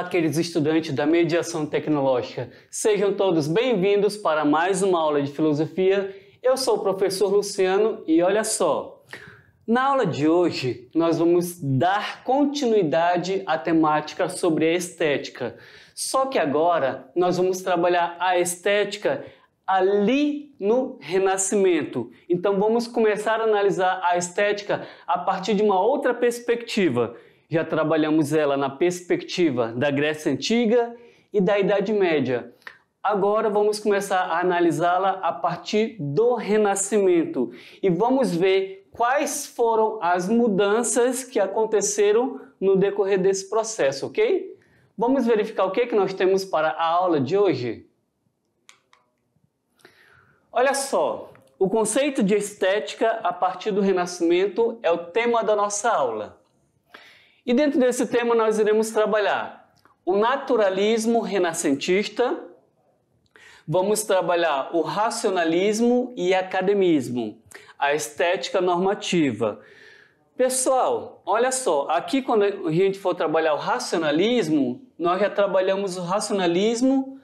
aqueles queridos estudantes da Mediação Tecnológica. Sejam todos bem-vindos para mais uma aula de filosofia. Eu sou o professor Luciano e olha só. Na aula de hoje, nós vamos dar continuidade à temática sobre a estética. Só que agora nós vamos trabalhar a estética ali no Renascimento. Então vamos começar a analisar a estética a partir de uma outra perspectiva. Já trabalhamos ela na perspectiva da Grécia Antiga e da Idade Média. Agora vamos começar a analisá-la a partir do Renascimento e vamos ver quais foram as mudanças que aconteceram no decorrer desse processo, ok? Vamos verificar o que, é que nós temos para a aula de hoje? Olha só, o conceito de estética a partir do Renascimento é o tema da nossa aula. E dentro desse tema nós iremos trabalhar o naturalismo renascentista, vamos trabalhar o racionalismo e academismo, a estética normativa. Pessoal, olha só, aqui quando a gente for trabalhar o racionalismo, nós já trabalhamos o racionalismo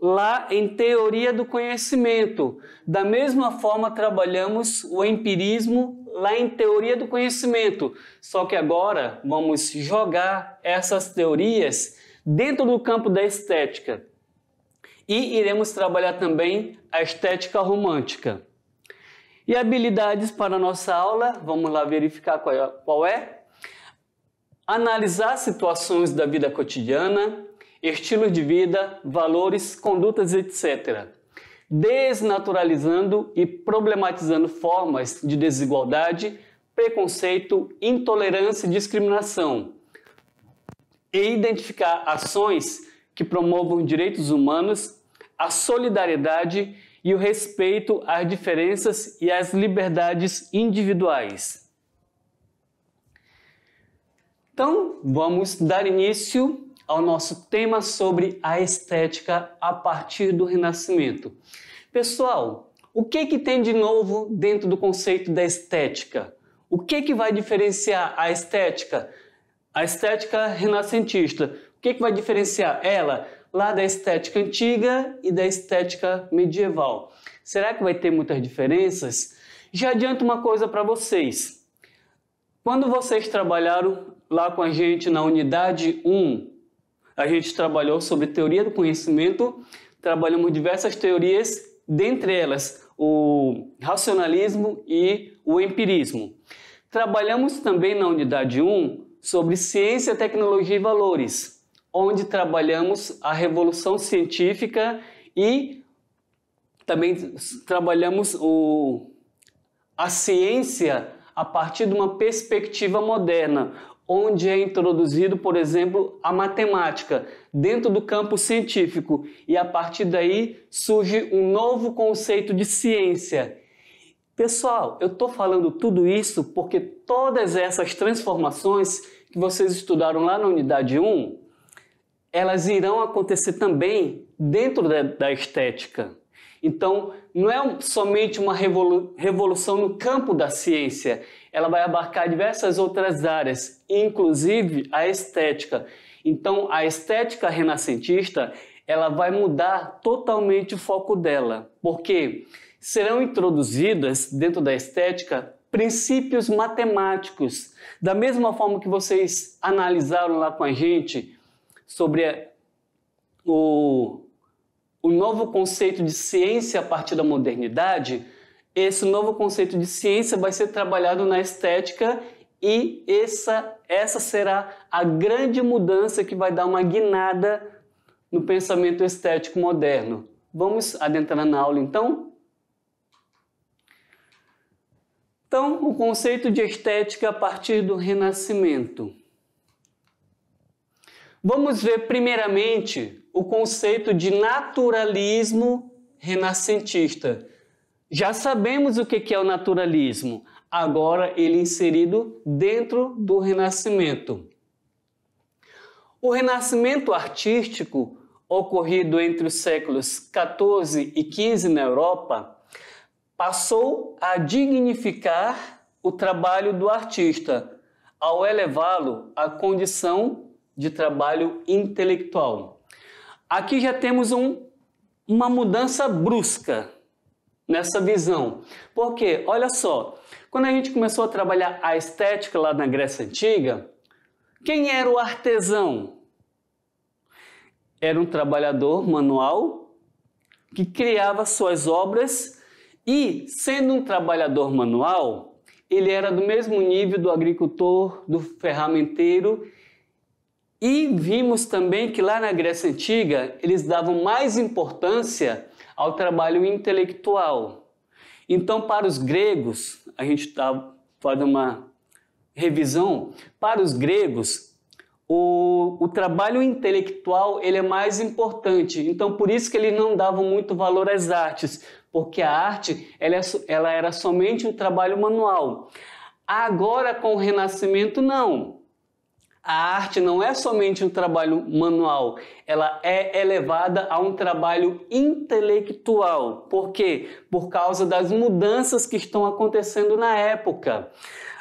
lá em teoria do conhecimento. Da mesma forma, trabalhamos o empirismo lá em teoria do conhecimento. Só que agora vamos jogar essas teorias dentro do campo da estética. E iremos trabalhar também a estética romântica. E habilidades para a nossa aula, vamos lá verificar qual é. é. Analisar situações da vida cotidiana, estilos de vida, valores, condutas, etc desnaturalizando e problematizando formas de desigualdade, preconceito, intolerância e discriminação, e identificar ações que promovam direitos humanos, a solidariedade e o respeito às diferenças e às liberdades individuais. Então, vamos dar início ao nosso tema sobre a estética a partir do Renascimento. Pessoal, o que, que tem de novo dentro do conceito da estética? O que, que vai diferenciar a estética, a estética renascentista? O que, que vai diferenciar ela lá da estética antiga e da estética medieval? Será que vai ter muitas diferenças? Já adianto uma coisa para vocês. Quando vocês trabalharam lá com a gente na unidade 1 a gente trabalhou sobre teoria do conhecimento, trabalhamos diversas teorias, dentre elas o racionalismo e o empirismo. Trabalhamos também na unidade 1 sobre ciência, tecnologia e valores, onde trabalhamos a revolução científica e também trabalhamos o, a ciência a partir de uma perspectiva moderna, onde é introduzido, por exemplo, a matemática dentro do campo científico e a partir daí surge um novo conceito de ciência. Pessoal, eu estou falando tudo isso porque todas essas transformações que vocês estudaram lá na unidade 1, elas irão acontecer também dentro da, da estética. Então, não é somente uma revolução no campo da ciência, ela vai abarcar diversas outras áreas, inclusive a estética. Então, a estética renascentista, ela vai mudar totalmente o foco dela, porque serão introduzidas dentro da estética princípios matemáticos. Da mesma forma que vocês analisaram lá com a gente sobre o, o novo conceito de ciência a partir da modernidade, esse novo conceito de ciência vai ser trabalhado na estética e essa, essa será a grande mudança que vai dar uma guinada no pensamento estético moderno. Vamos adentrar na aula então? Então, o conceito de estética a partir do Renascimento. Vamos ver primeiramente o conceito de naturalismo renascentista. Já sabemos o que é o naturalismo, agora ele é inserido dentro do Renascimento. O Renascimento artístico, ocorrido entre os séculos XIV e XV na Europa, passou a dignificar o trabalho do artista, ao elevá-lo à condição de trabalho intelectual. Aqui já temos um, uma mudança brusca nessa visão. Porque, olha só, quando a gente começou a trabalhar a estética lá na Grécia Antiga, quem era o artesão? Era um trabalhador manual que criava suas obras e, sendo um trabalhador manual, ele era do mesmo nível do agricultor, do ferramenteiro. E vimos também que lá na Grécia Antiga eles davam mais importância ao trabalho intelectual. Então, para os gregos, a gente está fazendo uma revisão, para os gregos, o, o, trabalho intelectual ele é mais importante. Então, por isso que eles não davam muito valor às artes, porque a arte ela, é ela era somente um trabalho manual. Agora, com o Renascimento, não. A arte não é somente um trabalho manual, ela é elevada a um trabalho intelectual. Por quê? Por causa das mudanças que estão acontecendo na época.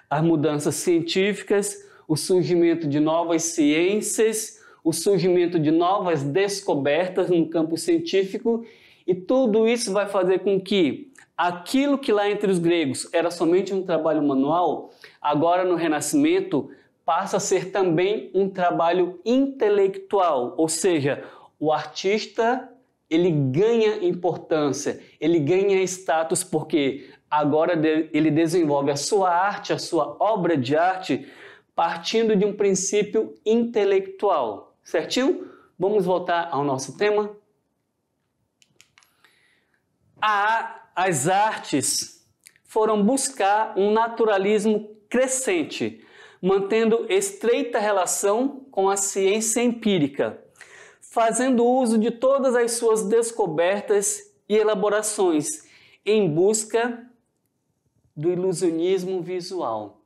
As mudanças científicas, o surgimento de novas ciências, o surgimento de novas descobertas no campo científico, e tudo isso vai fazer com que aquilo que lá entre os gregos era somente um trabalho manual, agora no Renascimento passa a ser também um trabalho intelectual, ou seja, o artista ele ganha importância, ele ganha status porque agora ele desenvolve a sua arte, a sua obra de arte, partindo de um princípio intelectual, certinho? Vamos voltar ao nosso tema. as artes foram buscar um naturalismo crescente mantendo estreita relação com a ciência empírica, fazendo uso de todas as suas descobertas e elaborações em busca do ilusionismo visual.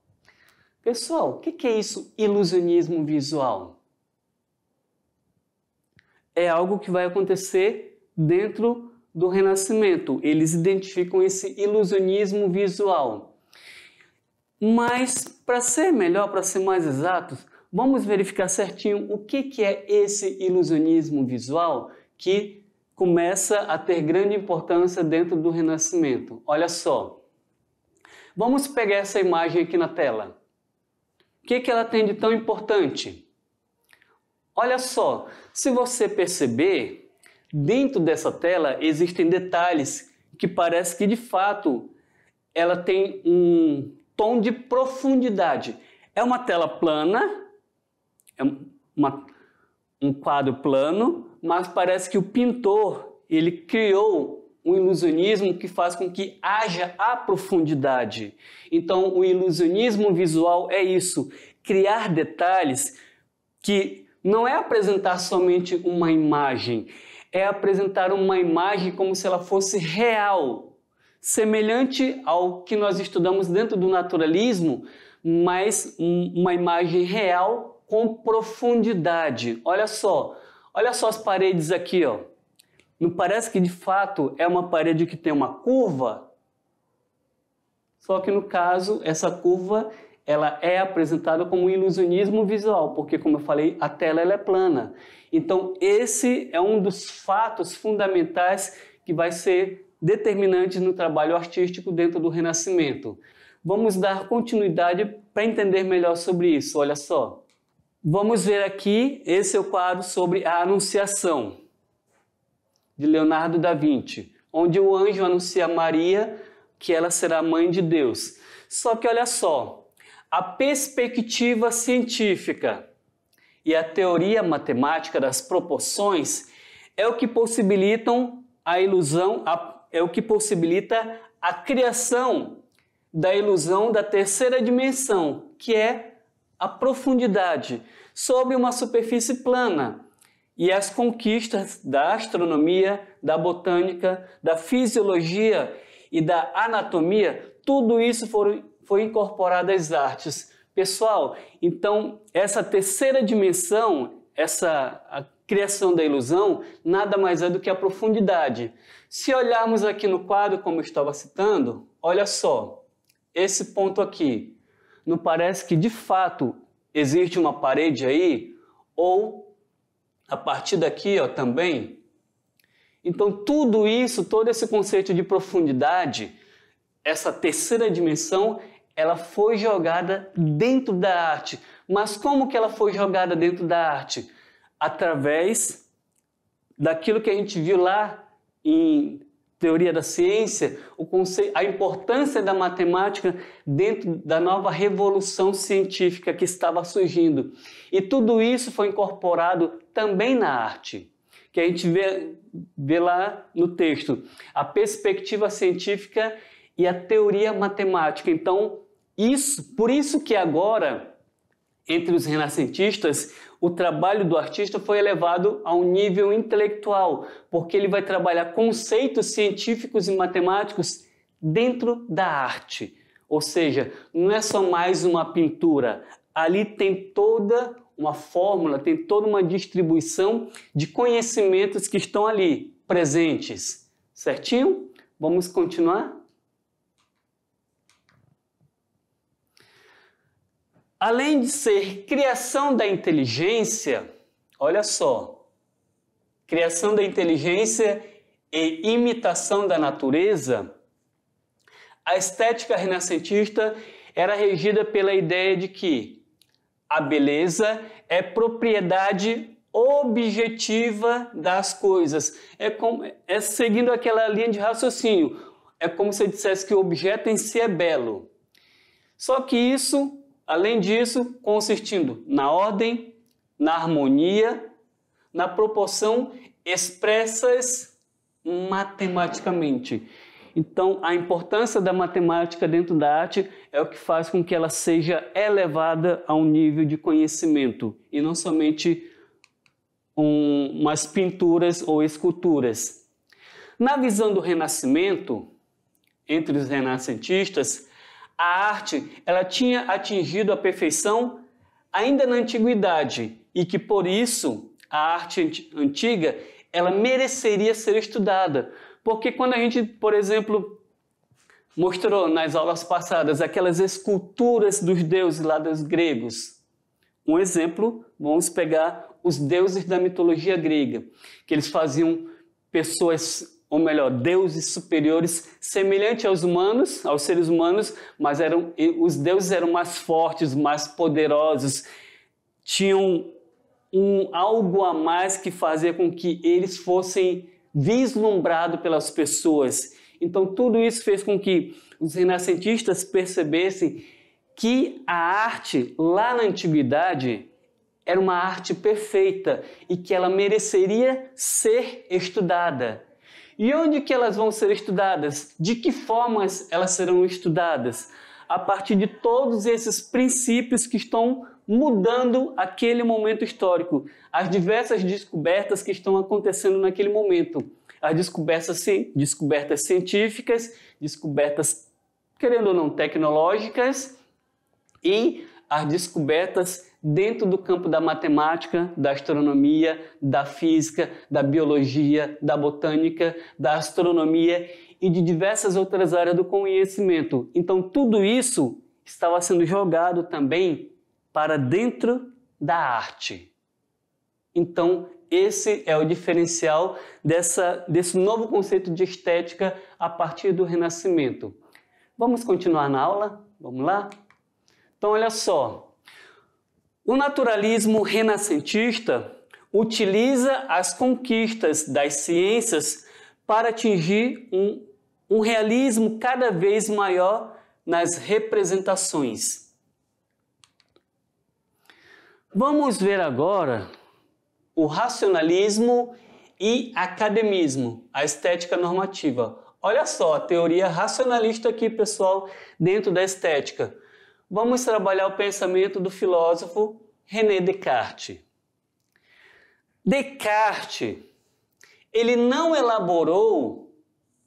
Pessoal, o que é isso, ilusionismo visual? É algo que vai acontecer dentro do Renascimento. Eles identificam esse ilusionismo visual mas para ser melhor, para ser mais exatos, vamos verificar certinho o que, que é esse ilusionismo visual que começa a ter grande importância dentro do Renascimento. Olha só. Vamos pegar essa imagem aqui na tela. O que, que ela tem de tão importante? Olha só, se você perceber, dentro dessa tela existem detalhes que parece que de fato ela tem um tom de profundidade. É uma tela plana, é uma, um quadro plano, mas parece que o pintor ele criou um ilusionismo que faz com que haja a profundidade. Então, o ilusionismo visual é isso: criar detalhes que não é apresentar somente uma imagem, é apresentar uma imagem como se ela fosse real, semelhante ao que nós estudamos dentro do naturalismo, mas uma imagem real com profundidade. Olha só, olha só as paredes aqui, ó. Não parece que de fato é uma parede que tem uma curva? Só que no caso, essa curva ela é apresentada como um ilusionismo visual, porque como eu falei, a tela ela é plana. Então, esse é um dos fatos fundamentais que vai ser determinantes no trabalho artístico dentro do Renascimento. Vamos dar continuidade para entender melhor sobre isso, olha só. Vamos ver aqui, esse é o quadro sobre a Anunciação, de Leonardo da Vinci, onde o anjo anuncia a Maria que ela será mãe de Deus. Só que olha só, a perspectiva científica e a teoria matemática das proporções é o que possibilitam a ilusão, a é o que possibilita a criação da ilusão da terceira dimensão, que é a profundidade, sobre uma superfície plana. E as conquistas da astronomia, da botânica, da fisiologia e da anatomia, tudo isso foram, foi incorporado às artes. Pessoal, então essa terceira dimensão, essa criação da ilusão nada mais é do que a profundidade. Se olharmos aqui no quadro, como eu estava citando, olha só, esse ponto aqui, não parece que de fato existe uma parede aí? Ou a partir daqui ó, também? Então, tudo isso, todo esse conceito de profundidade, essa terceira dimensão, ela foi jogada dentro da arte. Mas como que ela foi jogada dentro da arte? através daquilo que a gente viu lá em teoria da ciência, conceito, a importância da matemática dentro da nova revolução científica que estava surgindo. E tudo isso foi incorporado também na arte, que a gente vê, vê lá no texto, a perspectiva científica e a teoria matemática. Então, isso, por isso que agora, entre os renascentistas, o trabalho do artista foi elevado a um nível intelectual, porque ele vai trabalhar conceitos científicos e matemáticos dentro da arte. Ou seja, não é só mais uma pintura, ali tem toda uma fórmula, tem toda uma distribuição de conhecimentos que estão ali presentes. Certinho? Vamos continuar? Além de ser criação da inteligência, olha só, criação da inteligência e imitação da natureza, a estética renascentista era regida pela ideia de que a beleza é propriedade objetiva das coisas. É, como, é seguindo aquela linha de raciocínio. É como se eu dissesse que o objeto em si é belo. Só que isso Além disso, consistindo na ordem, na harmonia, na proporção expressas matematicamente. Então, a importância da matemática dentro da arte é o que faz com que ela seja elevada a um nível de conhecimento e não somente um, umas pinturas ou esculturas. Na visão do Renascimento, entre os renascentistas, a arte, ela tinha atingido a perfeição ainda na antiguidade e que por isso a arte antiga, ela mereceria ser estudada. Porque quando a gente, por exemplo, mostrou nas aulas passadas aquelas esculturas dos deuses lá dos gregos, um exemplo, vamos pegar os deuses da mitologia grega, que eles faziam pessoas ou melhor, deuses superiores, semelhantes aos humanos, aos seres humanos, mas eram os deuses eram mais fortes, mais poderosos, tinham um algo a mais que fazia com que eles fossem vislumbrados pelas pessoas. Então tudo isso fez com que os renascentistas percebessem que a arte lá na antiguidade era uma arte perfeita e que ela mereceria ser estudada. E onde que elas vão ser estudadas? De que formas elas serão estudadas? A partir de todos esses princípios que estão mudando aquele momento histórico, as diversas descobertas que estão acontecendo naquele momento, as descobertas, descobertas científicas, descobertas, querendo ou não, tecnológicas e as descobertas dentro do campo da matemática, da astronomia, da física, da biologia, da botânica, da astronomia e de diversas outras áreas do conhecimento. Então, tudo isso estava sendo jogado também para dentro da arte. Então, esse é o diferencial dessa, desse novo conceito de estética a partir do Renascimento. Vamos continuar na aula? Vamos lá? Então, olha só. O naturalismo renascentista utiliza as conquistas das ciências para atingir um, um realismo cada vez maior nas representações. Vamos ver agora o racionalismo e academismo, a estética normativa. Olha só, a teoria racionalista aqui, pessoal, dentro da estética vamos trabalhar o pensamento do filósofo René Descartes. Descartes, ele não elaborou,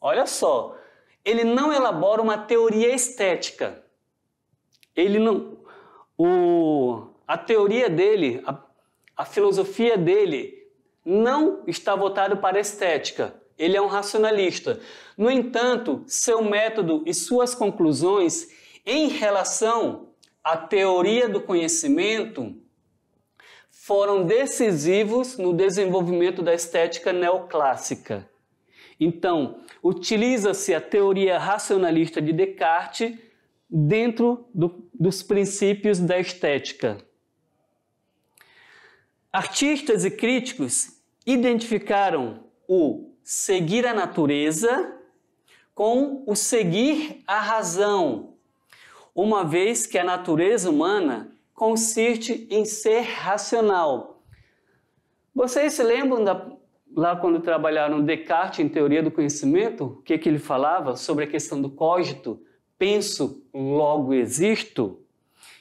olha só, ele não elabora uma teoria estética. Ele não, o, a teoria dele, a, a filosofia dele não está voltada para a estética. Ele é um racionalista. No entanto, seu método e suas conclusões em relação à teoria do conhecimento, foram decisivos no desenvolvimento da estética neoclássica. Então, utiliza-se a teoria racionalista de Descartes dentro do, dos princípios da estética. Artistas e críticos identificaram o seguir a natureza com o seguir a razão, uma vez que a natureza humana consiste em ser racional. Vocês se lembram da, lá quando trabalharam Descartes em Teoria do Conhecimento, o que, que ele falava sobre a questão do cogito? Penso, logo existo.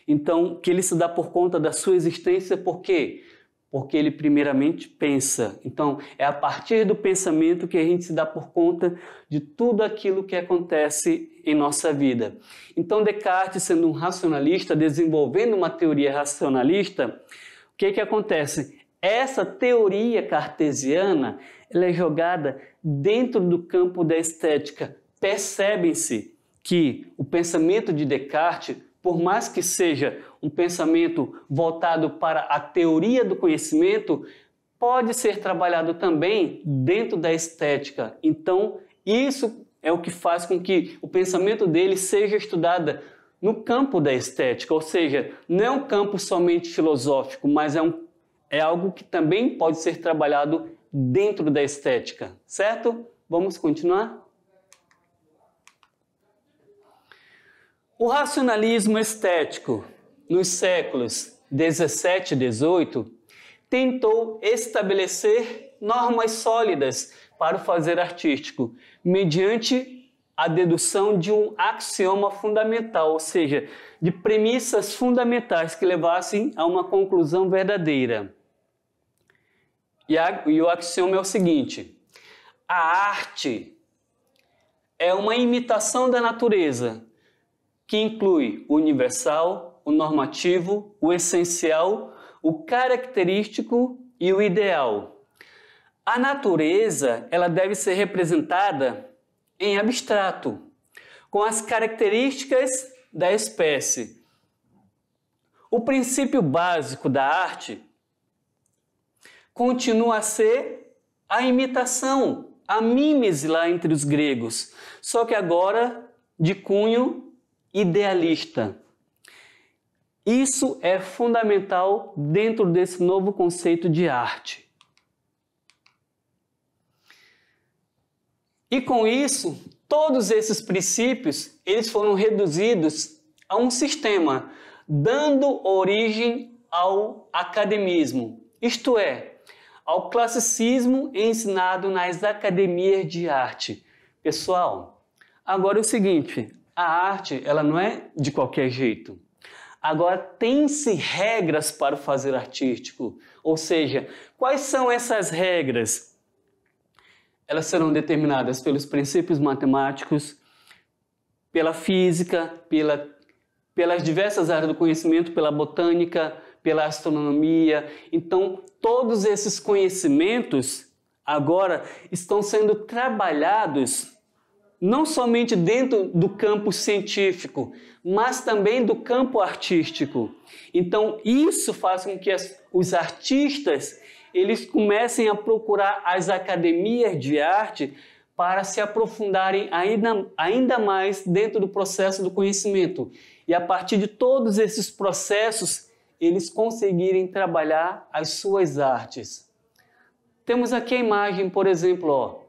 Então, que ele se dá por conta da sua existência, por quê? porque ele primeiramente pensa. Então, é a partir do pensamento que a gente se dá por conta de tudo aquilo que acontece em nossa vida. Então, Descartes, sendo um racionalista, desenvolvendo uma teoria racionalista, o que, que acontece? Essa teoria cartesiana ela é jogada dentro do campo da estética. Percebem-se que o pensamento de Descartes por mais que seja um pensamento voltado para a teoria do conhecimento, pode ser trabalhado também dentro da estética. Então, isso é o que faz com que o pensamento dele seja estudado no campo da estética, ou seja, não é um campo somente filosófico, mas é, um, é algo que também pode ser trabalhado dentro da estética, certo? Vamos continuar? O racionalismo estético, nos séculos 17 e 18, tentou estabelecer normas sólidas para o fazer artístico, mediante a dedução de um axioma fundamental, ou seja, de premissas fundamentais que levassem a uma conclusão verdadeira. E, a, e o axioma é o seguinte: a arte é uma imitação da natureza, que inclui o universal, o normativo, o essencial, o característico e o ideal. A natureza, ela deve ser representada em abstrato, com as características da espécie. O princípio básico da arte continua a ser a imitação, a mímese lá entre os gregos, só que agora de cunho idealista. Isso é fundamental dentro desse novo conceito de arte. E com isso, todos esses princípios, eles foram reduzidos a um sistema, dando origem ao academismo, isto é, ao classicismo ensinado nas academias de arte. Pessoal, agora é o seguinte, a arte, ela não é de qualquer jeito. Agora, tem-se regras para o fazer artístico. Ou seja, quais são essas regras? Elas serão determinadas pelos princípios matemáticos, pela física, pela, pelas diversas áreas do conhecimento, pela botânica, pela astronomia. Então, todos esses conhecimentos agora estão sendo trabalhados não somente dentro do campo científico, mas também do campo artístico. Então, isso faz com que as, os artistas eles comecem a procurar as academias de arte para se aprofundarem ainda, ainda mais dentro do processo do conhecimento. E a partir de todos esses processos, eles conseguirem trabalhar as suas artes. Temos aqui a imagem, por exemplo, ó,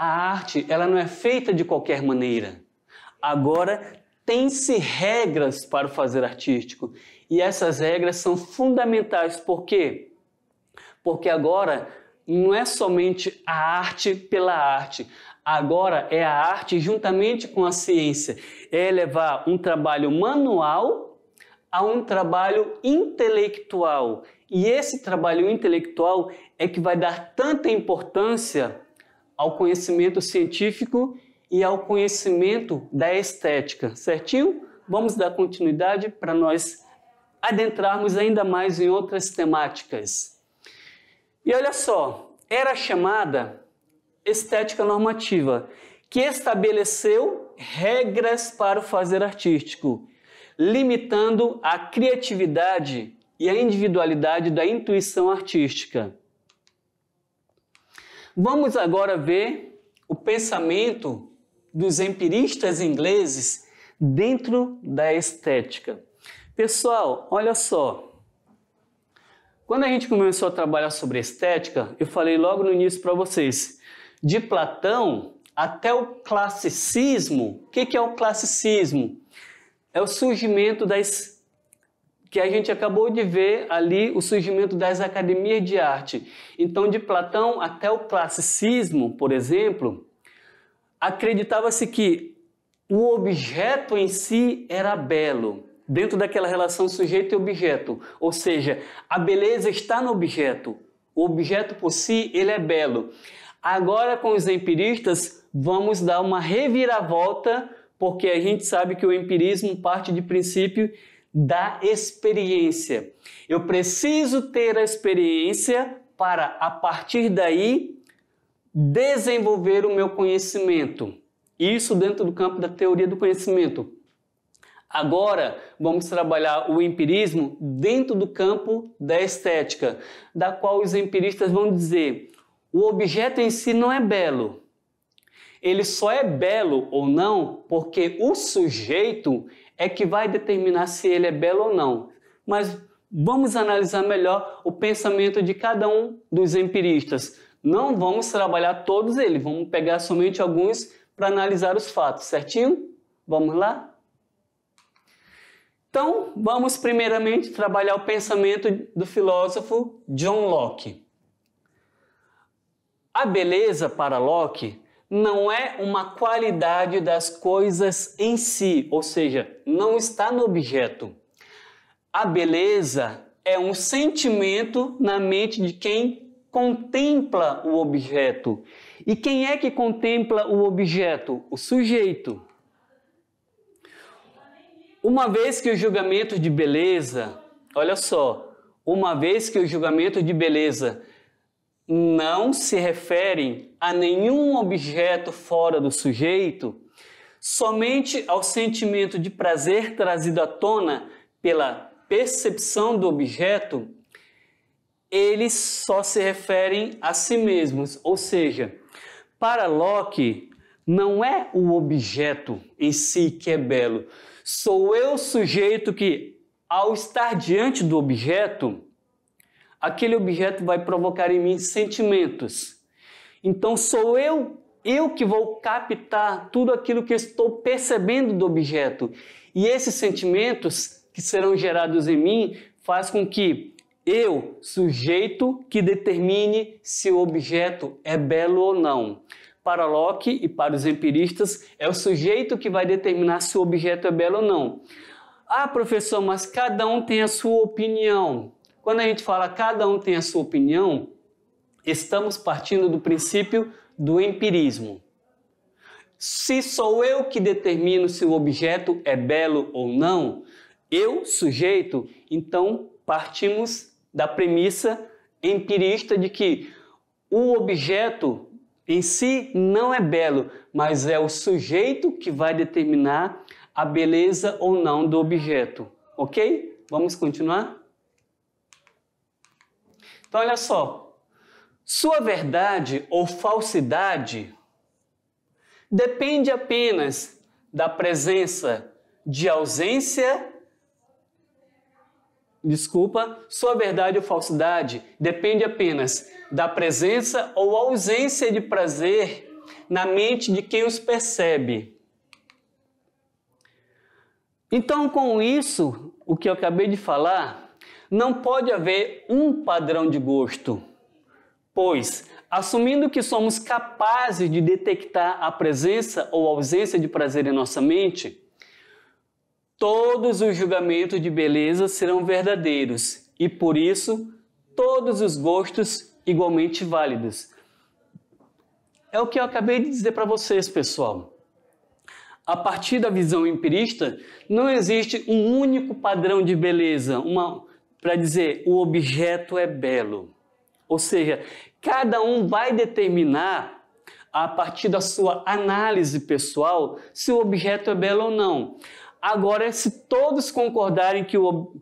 a arte, ela não é feita de qualquer maneira. Agora tem-se regras para o fazer artístico, e essas regras são fundamentais. Por quê? Porque agora não é somente a arte pela arte. Agora é a arte juntamente com a ciência. É levar um trabalho manual a um trabalho intelectual. E esse trabalho intelectual é que vai dar tanta importância ao conhecimento científico e ao conhecimento da estética, certinho? Vamos dar continuidade para nós adentrarmos ainda mais em outras temáticas. E olha só, era chamada estética normativa, que estabeleceu regras para o fazer artístico, limitando a criatividade e a individualidade da intuição artística. Vamos agora ver o pensamento dos empiristas ingleses dentro da estética. Pessoal, olha só. Quando a gente começou a trabalhar sobre estética, eu falei logo no início para vocês, de Platão até o classicismo. O que é o classicismo? É o surgimento das que a gente acabou de ver ali o surgimento das academias de arte. Então, de Platão até o classicismo, por exemplo, acreditava-se que o objeto em si era belo, dentro daquela relação sujeito e objeto, ou seja, a beleza está no objeto. O objeto por si, ele é belo. Agora com os empiristas, vamos dar uma reviravolta, porque a gente sabe que o empirismo parte de princípio da experiência. Eu preciso ter a experiência para, a partir daí, desenvolver o meu conhecimento. Isso dentro do campo da teoria do conhecimento. Agora vamos trabalhar o empirismo dentro do campo da estética, da qual os empiristas vão dizer: o objeto em si não é belo. Ele só é belo ou não porque o sujeito é que vai determinar se ele é belo ou não. Mas vamos analisar melhor o pensamento de cada um dos empiristas. Não vamos trabalhar todos eles, vamos pegar somente alguns para analisar os fatos, certinho? Vamos lá? Então, vamos primeiramente trabalhar o pensamento do filósofo John Locke. A beleza para Locke não é uma qualidade das coisas em si, ou seja, não está no objeto. A beleza é um sentimento na mente de quem contempla o objeto. E quem é que contempla o objeto? O sujeito. Uma vez que o julgamento de beleza, olha só, uma vez que o julgamento de beleza não se referem a nenhum objeto fora do sujeito, somente ao sentimento de prazer trazido à tona pela percepção do objeto, eles só se referem a si mesmos. Ou seja, para Locke, não é o objeto em si que é belo, sou eu sujeito que, ao estar diante do objeto, aquele objeto vai provocar em mim sentimentos. Então sou eu eu que vou captar tudo aquilo que estou percebendo do objeto. E esses sentimentos que serão gerados em mim faz com que eu, sujeito, que determine se o objeto é belo ou não. Para Locke e para os empiristas, é o sujeito que vai determinar se o objeto é belo ou não. Ah, professor, mas cada um tem a sua opinião. Quando a gente fala cada um tem a sua opinião, estamos partindo do princípio do empirismo. Se sou eu que determino se o objeto é belo ou não, eu, sujeito, então partimos da premissa empirista de que o objeto em si não é belo, mas é o sujeito que vai determinar a beleza ou não do objeto. Ok? Vamos continuar? Então, olha só. Sua verdade ou falsidade depende apenas da presença de ausência. Desculpa, sua verdade ou falsidade depende apenas da presença ou ausência de prazer na mente de quem os percebe. Então, com isso, o que eu acabei de falar, não pode haver um padrão de gosto, pois, assumindo que somos capazes de detectar a presença ou ausência de prazer em nossa mente, todos os julgamentos de beleza serão verdadeiros e, por isso, todos os gostos igualmente válidos. É o que eu acabei de dizer para vocês, pessoal. A partir da visão empirista, não existe um único padrão de beleza, uma, para dizer o objeto é belo. Ou seja, cada um vai determinar a partir da sua análise pessoal se o objeto é belo ou não. Agora, se todos concordarem que o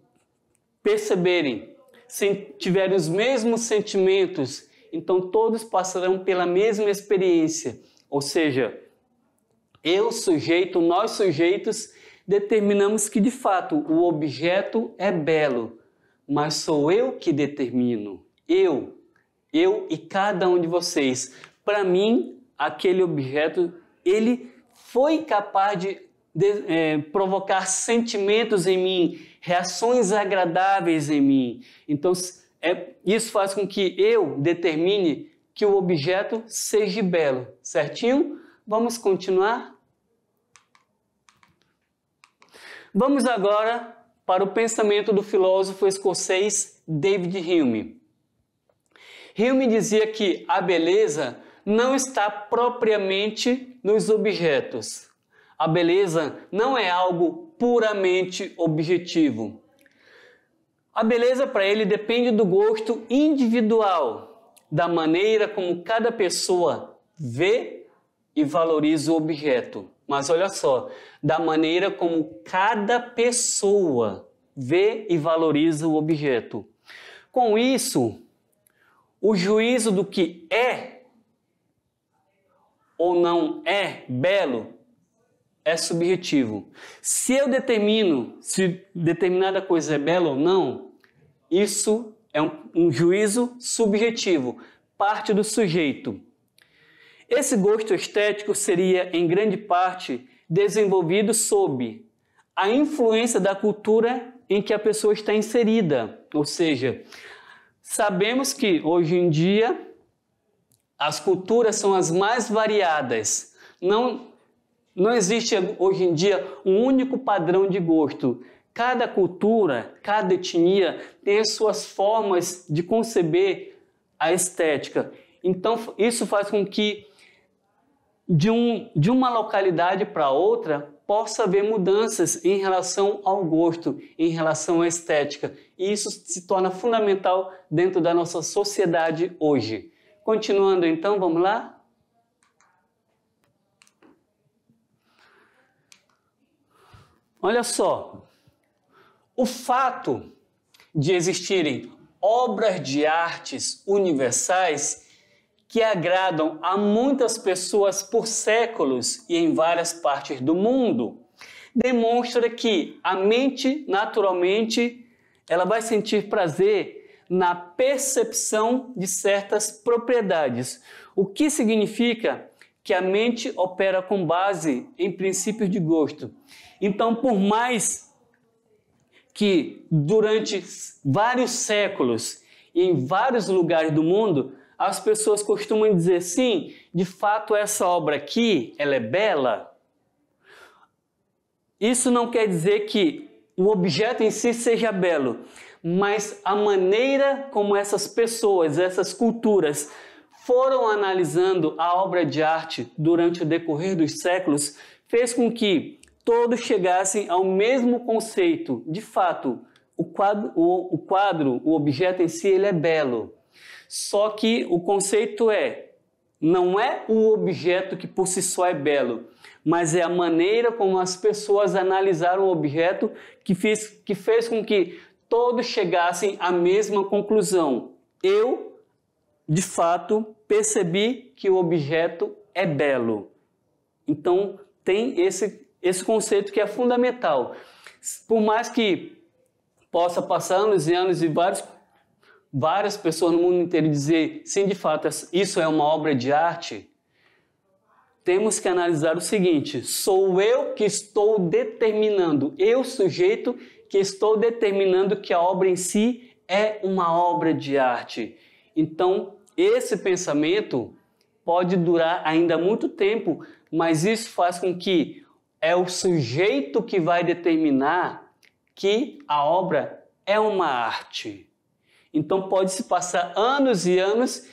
perceberem, se tiverem os mesmos sentimentos, então todos passarão pela mesma experiência. Ou seja, eu sujeito, nós sujeitos, determinamos que de fato o objeto é belo mas sou eu que determino. Eu, eu e cada um de vocês. Para mim, aquele objeto, ele foi capaz de, de é, provocar sentimentos em mim, reações agradáveis em mim. Então, é, isso faz com que eu determine que o objeto seja belo, certinho? Vamos continuar? Vamos agora para o pensamento do filósofo escocês David Hume. Hume dizia que a beleza não está propriamente nos objetos. A beleza não é algo puramente objetivo. A beleza para ele depende do gosto individual, da maneira como cada pessoa vê e valoriza o objeto. Mas olha só, da maneira como cada pessoa vê e valoriza o objeto. Com isso, o juízo do que é ou não é belo é subjetivo. Se eu determino se determinada coisa é bela ou não, isso é um, um juízo subjetivo, parte do sujeito. Esse gosto estético seria, em grande parte, desenvolvido sob a influência da cultura em que a pessoa está inserida. Ou seja, sabemos que hoje em dia as culturas são as mais variadas. Não, não existe hoje em dia um único padrão de gosto. Cada cultura, cada etnia tem as suas formas de conceber a estética. Então, isso faz com que de, um, de uma localidade para outra possa haver mudanças em relação ao gosto, em relação à estética. E isso se torna fundamental dentro da nossa sociedade hoje. Continuando então, vamos lá? Olha só, o fato de existirem obras de artes universais que agradam a muitas pessoas por séculos e em várias partes do mundo, demonstra que a mente naturalmente ela vai sentir prazer na percepção de certas propriedades, o que significa que a mente opera com base em princípios de gosto. Então, por mais que durante vários séculos e em vários lugares do mundo as pessoas costumam dizer sim, de fato essa obra aqui, ela é bela. Isso não quer dizer que o objeto em si seja belo, mas a maneira como essas pessoas, essas culturas foram analisando a obra de arte durante o decorrer dos séculos fez com que todos chegassem ao mesmo conceito. De fato, o quadro, o, o, quadro, o objeto em si, ele é belo. Só que o conceito é: não é o objeto que por si só é belo, mas é a maneira como as pessoas analisaram o objeto que fez, que fez com que todos chegassem à mesma conclusão. Eu, de fato, percebi que o objeto é belo. Então, tem esse, esse conceito que é fundamental. Por mais que possa passar anos e anos e vários várias pessoas no mundo inteiro dizer, sim, de fato, isso é uma obra de arte, temos que analisar o seguinte: sou eu que estou determinando, eu, sujeito, que estou determinando que a obra em si é uma obra de arte. Então, esse pensamento pode durar ainda muito tempo, mas isso faz com que é o sujeito que vai determinar que a obra é uma arte. Então pode se passar anos e anos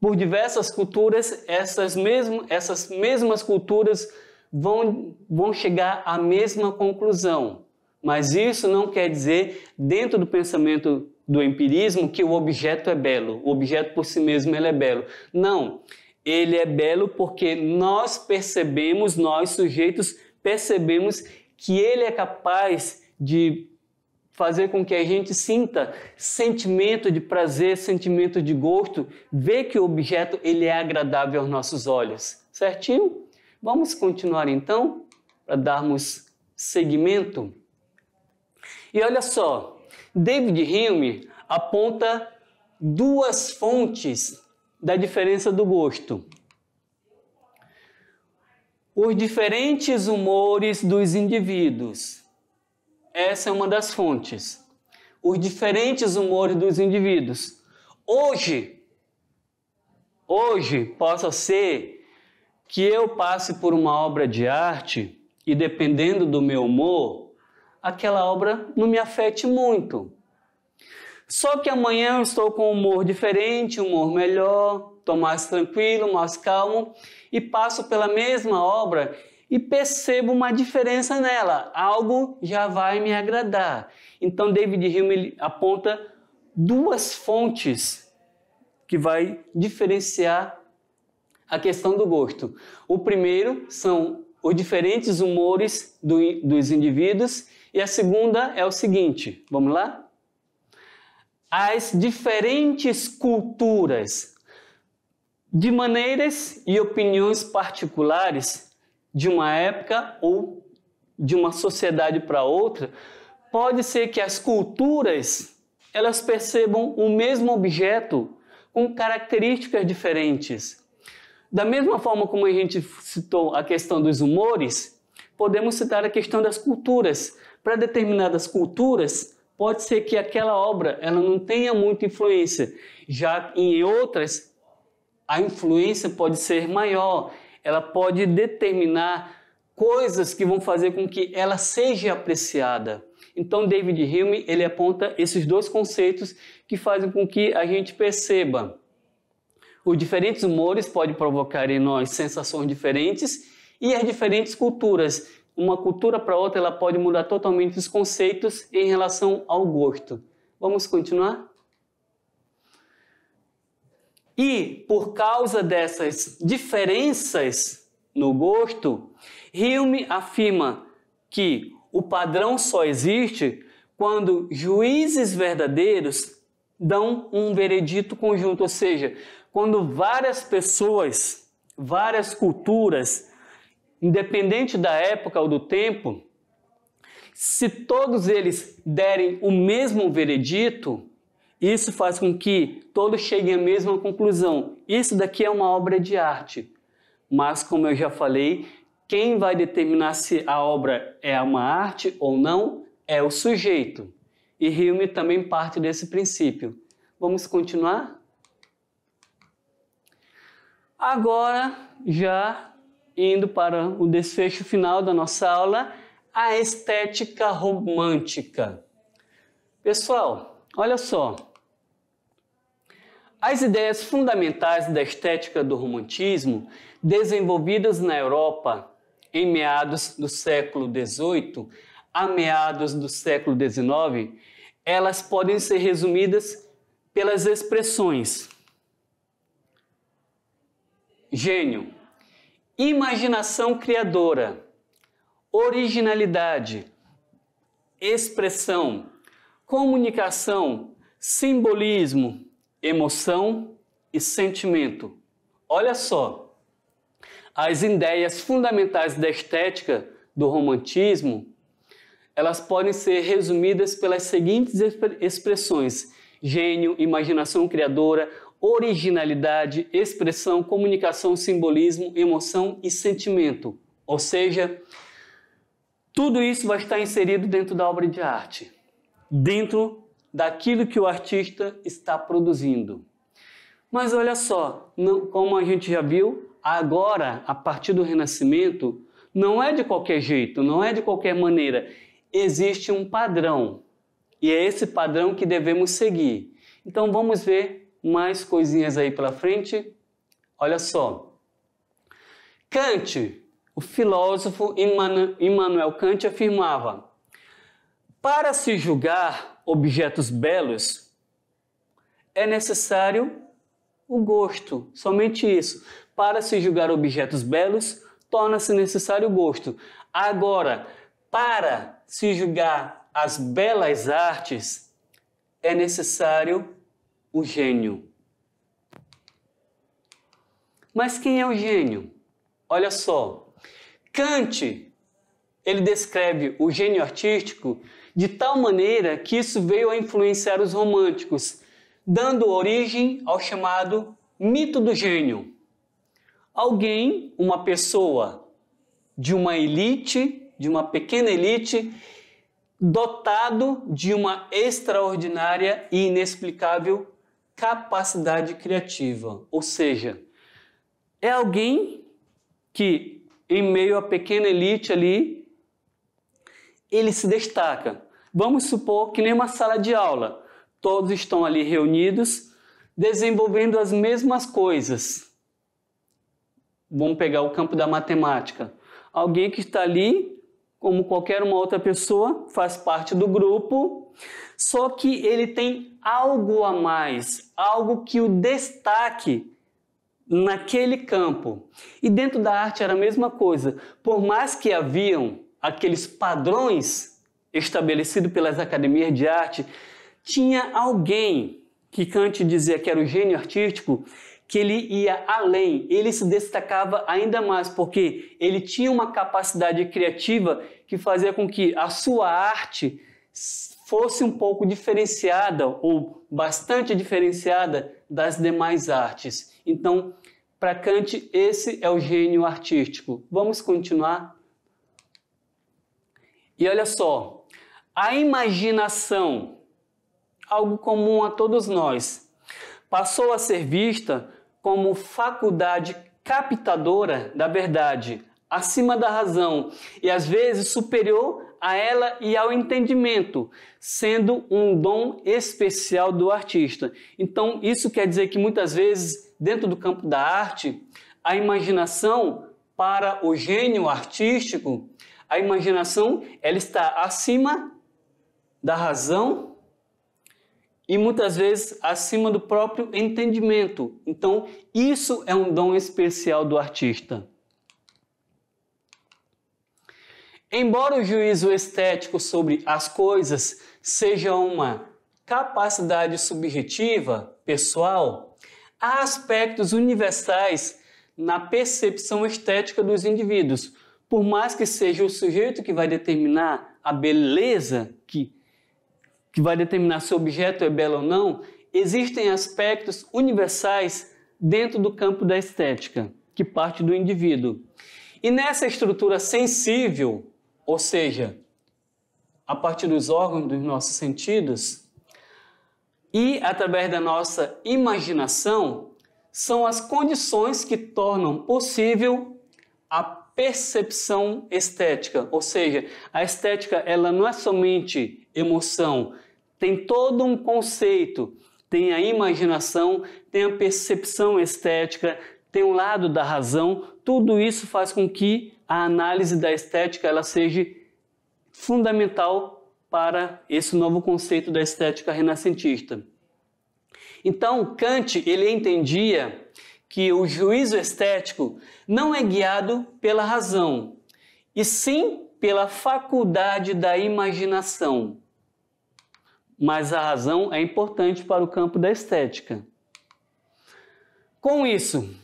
por diversas culturas, essas, mesmo, essas mesmas culturas vão, vão chegar à mesma conclusão. Mas isso não quer dizer, dentro do pensamento do empirismo, que o objeto é belo, o objeto por si mesmo ele é belo. Não, ele é belo porque nós percebemos, nós sujeitos, percebemos que ele é capaz de fazer com que a gente sinta sentimento de prazer, sentimento de gosto, ver que o objeto ele é agradável aos nossos olhos. Certinho? Vamos continuar então para darmos segmento. E olha só, David Hume aponta duas fontes da diferença do gosto. Os diferentes humores dos indivíduos essa é uma das fontes. Os diferentes humores dos indivíduos. Hoje, hoje possa ser que eu passe por uma obra de arte e dependendo do meu humor, aquela obra não me afete muito. Só que amanhã eu estou com um humor diferente, um humor melhor, estou mais tranquilo, mais calmo e passo pela mesma obra e percebo uma diferença nela, algo já vai me agradar. Então David Hume aponta duas fontes que vai diferenciar a questão do gosto. O primeiro são os diferentes humores do, dos indivíduos e a segunda é o seguinte, vamos lá? As diferentes culturas de maneiras e opiniões particulares de uma época ou de uma sociedade para outra, pode ser que as culturas elas percebam o mesmo objeto com características diferentes. Da mesma forma como a gente citou a questão dos humores, podemos citar a questão das culturas. Para determinadas culturas, pode ser que aquela obra ela não tenha muita influência, já em outras a influência pode ser maior ela pode determinar coisas que vão fazer com que ela seja apreciada. Então, David Hume ele aponta esses dois conceitos que fazem com que a gente perceba os diferentes humores podem provocar em nós sensações diferentes e as diferentes culturas. Uma cultura para outra ela pode mudar totalmente os conceitos em relação ao gosto. Vamos continuar? E por causa dessas diferenças no gosto, Hume afirma que o padrão só existe quando juízes verdadeiros dão um veredito conjunto, ou seja, quando várias pessoas, várias culturas, independente da época ou do tempo, se todos eles derem o mesmo veredito, isso faz com que todos cheguem à mesma conclusão. Isso daqui é uma obra de arte. Mas, como eu já falei, quem vai determinar se a obra é uma arte ou não é o sujeito. E Hume também parte desse princípio. Vamos continuar? Agora, já indo para o desfecho final da nossa aula, a estética romântica. Pessoal, olha só. As ideias fundamentais da estética do romantismo, desenvolvidas na Europa em meados do século XVIII a meados do século XIX, elas podem ser resumidas pelas expressões gênio, imaginação criadora, originalidade, expressão, comunicação, simbolismo, emoção e sentimento. Olha só, as ideias fundamentais da estética do romantismo, elas podem ser resumidas pelas seguintes expressões: gênio, imaginação criadora, originalidade, expressão, comunicação, simbolismo, emoção e sentimento. Ou seja, tudo isso vai estar inserido dentro da obra de arte, dentro daquilo que o artista está produzindo. Mas olha só, não, como a gente já viu, agora, a partir do Renascimento, não é de qualquer jeito, não é de qualquer maneira. Existe um padrão e é esse padrão que devemos seguir. Então vamos ver mais coisinhas aí pela frente. Olha só. Kant, o filósofo Immanuel Kant afirmava: para se julgar, objetos belos, é necessário o gosto, somente isso. Para se julgar objetos belos, torna-se necessário o gosto. Agora, para se julgar as belas artes, é necessário o gênio. Mas quem é o gênio? Olha só, Kant, ele descreve o gênio artístico de tal maneira que isso veio a influenciar os românticos, dando origem ao chamado mito do gênio. Alguém, uma pessoa de uma elite, de uma pequena elite, dotado de uma extraordinária e inexplicável capacidade criativa. Ou seja, é alguém que, em meio à pequena elite ali, ele se destaca. Vamos supor que nem uma sala de aula, todos estão ali reunidos, desenvolvendo as mesmas coisas. Vamos pegar o campo da matemática. Alguém que está ali, como qualquer uma outra pessoa, faz parte do grupo, só que ele tem algo a mais, algo que o destaque naquele campo. E dentro da arte era a mesma coisa. Por mais que haviam aqueles padrões estabelecidos pelas academias de arte, tinha alguém que Kant dizia que era o gênio artístico, que ele ia além, ele se destacava ainda mais, porque ele tinha uma capacidade criativa que fazia com que a sua arte fosse um pouco diferenciada ou bastante diferenciada das demais artes. Então, para Kant, esse é o gênio artístico. Vamos continuar e olha só, a imaginação, algo comum a todos nós, passou a ser vista como faculdade captadora da verdade, acima da razão e às vezes superior a ela e ao entendimento, sendo um dom especial do artista. Então, isso quer dizer que muitas vezes, dentro do campo da arte, a imaginação para o gênio artístico a imaginação ela está acima da razão e muitas vezes acima do próprio entendimento. Então, isso é um dom especial do artista. Embora o juízo estético sobre as coisas seja uma capacidade subjetiva, pessoal, há aspectos universais na percepção estética dos indivíduos, por mais que seja o sujeito que vai determinar a beleza, que, que vai determinar se o objeto é belo ou não, existem aspectos universais dentro do campo da estética, que parte do indivíduo. E nessa estrutura sensível, ou seja, a partir dos órgãos dos nossos sentidos, e através da nossa imaginação, são as condições que tornam possível a percepção estética, ou seja, a estética ela não é somente emoção, tem todo um conceito, tem a imaginação, tem a percepção estética, tem o lado da razão, tudo isso faz com que a análise da estética ela seja fundamental para esse novo conceito da estética renascentista. Então, Kant, ele entendia que o juízo estético não é guiado pela razão, e sim pela faculdade da imaginação. Mas a razão é importante para o campo da estética. Com isso,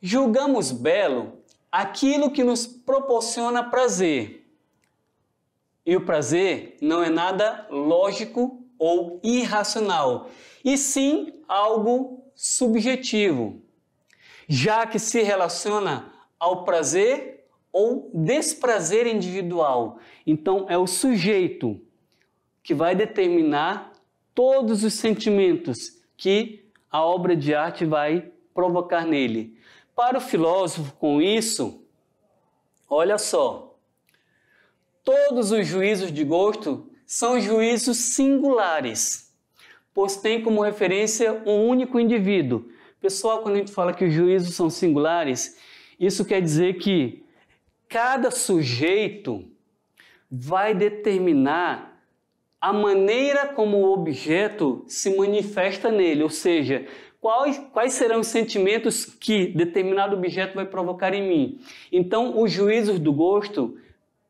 julgamos belo aquilo que nos proporciona prazer. E o prazer não é nada lógico ou irracional, e sim algo subjetivo, já que se relaciona ao prazer ou desprazer individual. Então, é o sujeito que vai determinar todos os sentimentos que a obra de arte vai provocar nele. Para o filósofo, com isso, olha só, todos os juízos de gosto são juízos singulares, pois têm como referência um único indivíduo Pessoal, quando a gente fala que os juízos são singulares, isso quer dizer que cada sujeito vai determinar a maneira como o objeto se manifesta nele, ou seja, quais, quais serão os sentimentos que determinado objeto vai provocar em mim. Então, os juízos do gosto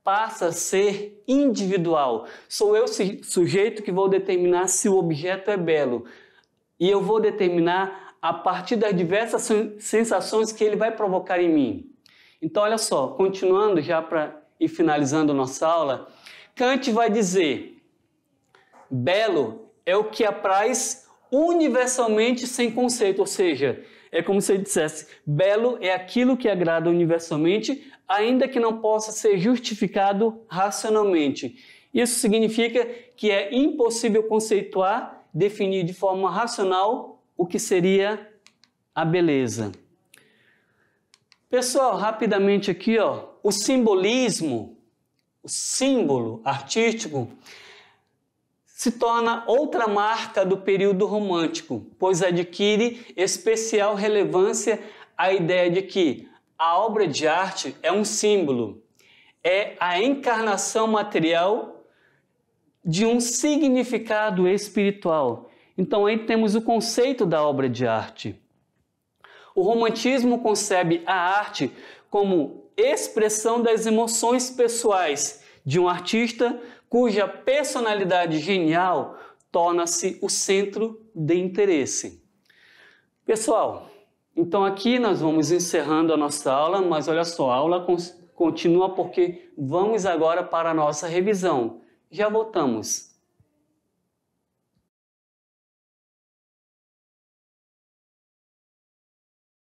passa a ser individual. Sou eu sujeito que vou determinar se o objeto é belo. E eu vou determinar a partir das diversas sensações que ele vai provocar em mim. Então, olha só, continuando já para ir finalizando nossa aula, Kant vai dizer: belo é o que apraz universalmente sem conceito, ou seja, é como se ele dissesse: belo é aquilo que agrada universalmente, ainda que não possa ser justificado racionalmente. Isso significa que é impossível conceituar, definir de forma racional o que seria a beleza. Pessoal, rapidamente aqui, ó, o simbolismo, o símbolo artístico, se torna outra marca do período romântico, pois adquire especial relevância a ideia de que a obra de arte é um símbolo, é a encarnação material de um significado espiritual. Então aí temos o conceito da obra de arte. O romantismo concebe a arte como expressão das emoções pessoais de um artista cuja personalidade genial torna-se o centro de interesse. Pessoal, então aqui nós vamos encerrando a nossa aula, mas olha só, a aula continua porque vamos agora para a nossa revisão. Já voltamos.